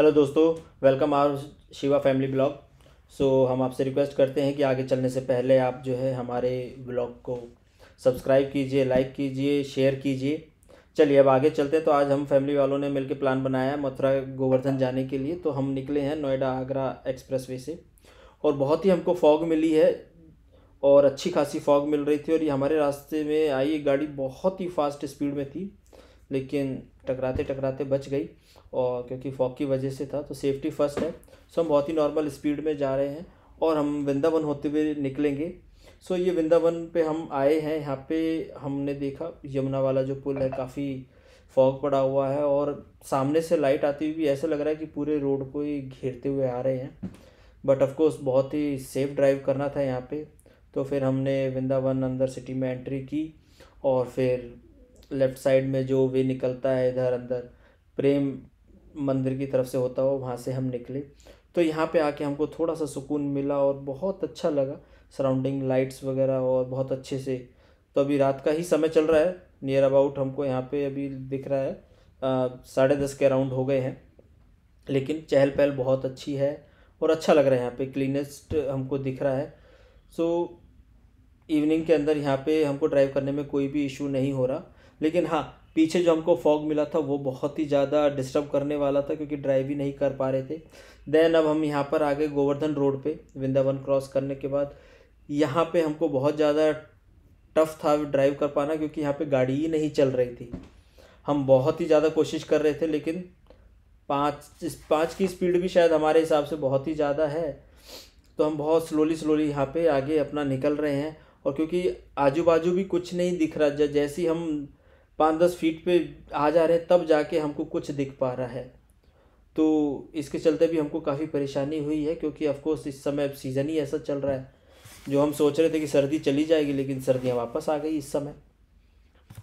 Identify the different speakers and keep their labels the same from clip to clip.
Speaker 1: hello दोस्तों welcome our Shiva family blog so हम आपसे रिक्वेस्ट करते हैं कि आगे चलने से पहले आप जो है हमारे ब्लॉग को सब्सक्राइब कीजिए लाइक कीजिए शेयर कीजिए चलिए अब आगे चलते हैं तो आज हम फैमिली वालों ने मिलकर प्लान बनाया मथुरा गोवर्धन जाने के लिए तो हम निकले हैं नोएडा आगरा एक्सप्रेस से और बहुत ही हमको फॉग मिली है और अच्छी खासी फॉग मिल रही थी और ये हमारे रास्ते में आई गाड़ी बहुत ही फास्ट स्पीड में थी लेकिन टकराते टकराते बच गई और क्योंकि फॉक की वजह से था तो सेफ्टी फर्स्ट है सो हम बहुत ही नॉर्मल स्पीड में जा रहे हैं और हम वृंदावन होते हुए निकलेंगे सो ये वृंदावन पे हम आए हैं यहाँ पे हमने देखा यमुना वाला जो पुल है काफ़ी फॉग पड़ा हुआ है और सामने से लाइट आती हुई भी ऐसा लग रहा है कि पूरे रोड को ही घेरते हुए आ रहे हैं बट ऑफकोर्स बहुत ही सेफ ड्राइव करना था यहाँ पे तो फिर हमने वृंदावन अंदर सिटी में एंट्री की और फिर लेफ्ट साइड में जो वे निकलता है इधर अंदर प्रेम मंदिर की तरफ से होता हो वहाँ से हम निकले तो यहाँ पे आके हमको थोड़ा सा सुकून मिला और बहुत अच्छा लगा सराउंडिंग लाइट्स वगैरह और बहुत अच्छे से तो अभी रात का ही समय चल रहा है नियर अबाउट हमको यहाँ पे अभी दिख रहा है साढ़े दस के अराउंड हो गए हैं लेकिन चहल पहल बहुत अच्छी है और अच्छा लग रहा है यहाँ पे क्लीनेस्ट हमको दिख रहा है सो so, इवनिंग के अंदर यहाँ पे हमको ड्राइव करने में कोई भी इशू नहीं हो रहा लेकिन हाँ पीछे जो हमको फॉग मिला था वो बहुत ही ज़्यादा डिस्टर्ब करने वाला था क्योंकि ड्राइव ही नहीं कर पा रहे थे देन अब हम यहाँ पर आ गए गोवर्धन रोड पे वृंदावन क्रॉस करने के बाद यहाँ पे हमको बहुत ज़्यादा टफ था ड्राइव कर पाना क्योंकि यहाँ पे गाड़ी ही नहीं चल रही थी हम बहुत ही ज़्यादा कोशिश कर रहे थे लेकिन पाँच पाँच की स्पीड भी शायद हमारे हिसाब से बहुत ही ज़्यादा है तो हम बहुत स्लोली स्लोली यहाँ पे आगे अपना निकल रहे हैं और क्योंकि आजू बाजू भी कुछ नहीं दिख रहा जैसे ही हम पाँच दस फीट पे आ जा रहे हैं तब जाके हमको कुछ दिख पा रहा है तो इसके चलते भी हमको काफ़ी परेशानी हुई है क्योंकि ऑफकोर्स इस समय अब सीज़न ही ऐसा चल रहा है जो हम सोच रहे थे कि सर्दी चली जाएगी लेकिन सर्दियाँ वापस आ गई इस समय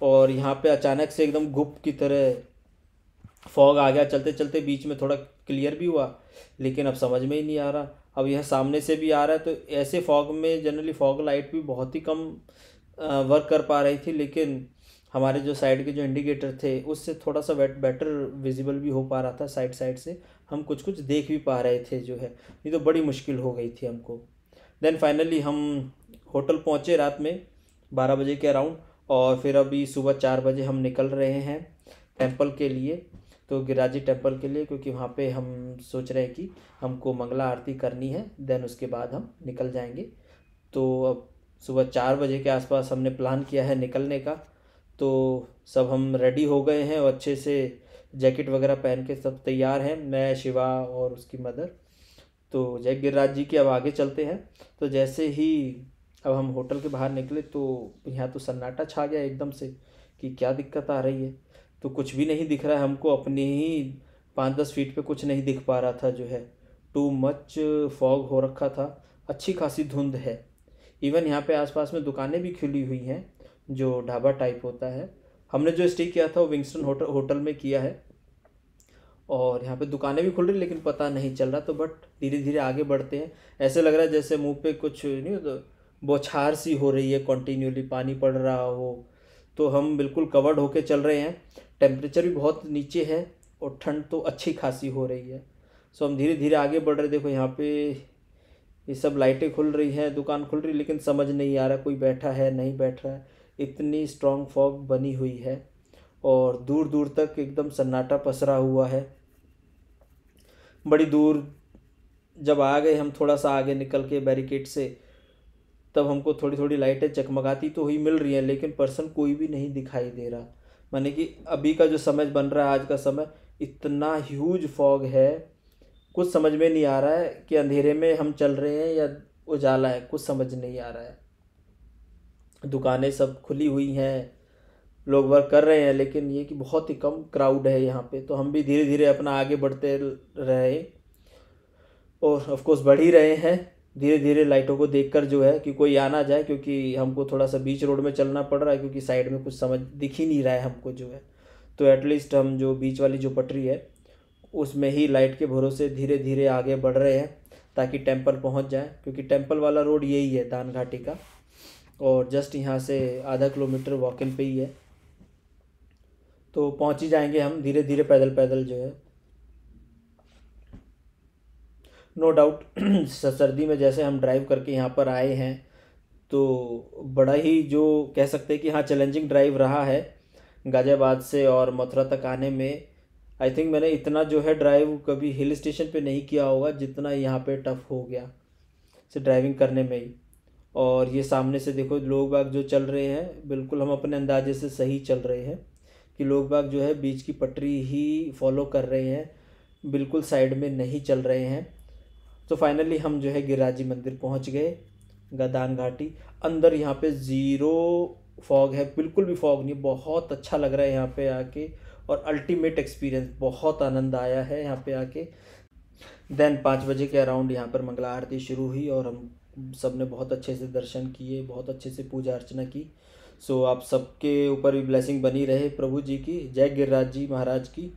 Speaker 1: और यहाँ पे अचानक से एकदम गुप की तरह फॉग आ गया चलते चलते बीच में थोड़ा क्लियर भी हुआ लेकिन अब समझ में ही नहीं आ रहा अब यह सामने से भी आ रहा है तो ऐसे फॉग में जनरली फॉग लाइट भी बहुत ही कम वर्क कर पा रही थी लेकिन हमारे जो साइड के जो इंडिकेटर थे उससे थोड़ा सा वेट बेटर विजिबल भी हो पा रहा था साइड साइड से हम कुछ कुछ देख भी पा रहे थे जो है ये तो बड़ी मुश्किल हो गई थी हमको देन फाइनली हम होटल पहुँचे रात में बारह बजे के अराउंड और फिर अभी सुबह चार बजे हम निकल रहे हैं टेम्पल के लिए तो गिराजी टेम्पल के लिए क्योंकि वहाँ पे हम सोच रहे हैं कि हमको मंगला आरती करनी है देन उसके बाद हम निकल जाएंगे तो अब सुबह चार बजे के आसपास हमने प्लान किया है निकलने का तो सब हम रेडी हो गए हैं और अच्छे से जैकेट वगैरह पहन के सब तैयार हैं मैं शिवा और उसकी मदर तो जय गिरिराज जी की अब आगे चलते हैं तो जैसे ही अब हम होटल के बाहर निकले तो यहाँ तो सन्नाटा छा गया एकदम से कि क्या दिक्कत आ रही है तो कुछ भी नहीं दिख रहा है हमको अपने ही पाँच दस फीट पे कुछ नहीं दिख पा रहा था जो है टू मच फॉग हो रखा था अच्छी खासी धुंध है इवन यहाँ पे आसपास में दुकानें भी खुली हुई हैं जो ढाबा टाइप होता है हमने जो स्टे किया था वो विंगस्टन होटल होटल में किया है और यहाँ पे दुकानें भी खुल रही लेकिन पता नहीं चल रहा तो बट धीरे धीरे आगे बढ़ते हैं ऐसे लग रहा है जैसे मुंह पे कुछ नहीं तो बौछार सी हो रही है कंटिन्यूली पानी पड़ रहा हो तो हम बिल्कुल कवर्ड होके चल रहे हैं टेम्परेचर भी बहुत नीचे है और ठंड तो अच्छी खासी हो रही है सो हम धीरे धीरे आगे बढ़ रहे देखो यहाँ पे ये सब लाइटें खुल रही हैं दुकान खुल रही लेकिन समझ नहीं आ रहा कोई बैठा है नहीं बैठ रहा है इतनी स्ट्रॉन्ग फॉग बनी हुई है और दूर दूर तक एकदम सन्नाटा पसरा हुआ है बड़ी दूर जब आ गए हम थोड़ा सा आगे निकल के बैरिकेड से तब हमको थोड़ी थोड़ी लाइटें चकमगाती तो हुई मिल रही हैं लेकिन पर्सन कोई भी नहीं दिखाई दे रहा माने कि अभी का जो समय बन रहा है आज का समय इतना ह्यूज फॉग है कुछ समझ में नहीं आ रहा है कि अंधेरे में हम चल रहे हैं या उजाला है कुछ समझ नहीं आ रहा है दुकानें सब खुली हुई हैं लोग वर्क कर रहे हैं लेकिन ये कि बहुत ही कम क्राउड है यहाँ पे तो हम भी धीरे धीरे अपना आगे बढ़ते रहे और ऑफ कोर्स बढ़ ही रहे हैं धीरे धीरे लाइटों को देखकर जो है कि कोई आना जाए क्योंकि हमको थोड़ा सा बीच रोड में चलना पड़ रहा है क्योंकि साइड में कुछ समझ दिख ही नहीं रहा है हमको जो है तो एटलीस्ट हम जो बीच वाली जो पटरी है उसमें ही लाइट के भरोसे धीरे धीरे आगे बढ़ रहे हैं ताकि टेम्पल पहुँच जाए क्योंकि टेम्पल वाला रोड यही है दान घाटी का और जस्ट यहाँ से आधा किलोमीटर वॉक इन पे ही है तो पहुँच ही जाएंगे हम धीरे धीरे पैदल पैदल जो है नो डाउट सर्दी में जैसे हम ड्राइव करके यहाँ पर आए हैं तो बड़ा ही जो कह सकते हैं कि हाँ चैलेंजिंग ड्राइव रहा है गाजियाबाद से और मथुरा तक आने में आई थिंक मैंने इतना जो है ड्राइव कभी हिल स्टेशन पे नहीं किया होगा जितना यहाँ पे टफ हो गया से ड्राइविंग करने में ही और ये सामने से देखो लोग बाग जो चल रहे हैं बिल्कुल हम अपने अंदाजे से सही चल रहे हैं कि लोग बाग जो है बीच की पटरी ही फॉलो कर रहे हैं बिल्कुल साइड में नहीं चल रहे हैं तो फाइनली हम जो है गिरिराजी मंदिर पहुंच गए गदान घाटी अंदर यहाँ पे ज़ीरो फॉग है बिल्कुल भी फॉग नहीं बहुत अच्छा लग रहा है यहाँ पे आके और अल्टीमेट एक्सपीरियंस बहुत आनंद आया है यहाँ पे आके देन पाँच बजे के अराउंड यहाँ पर मंगला आरती शुरू हुई और हम सब ने बहुत अच्छे से दर्शन किए बहुत अच्छे से पूजा अर्चना की सो आप सबके ऊपर भी ब्लेसिंग बनी रहे प्रभु जी की जय गिरिराज जी महाराज की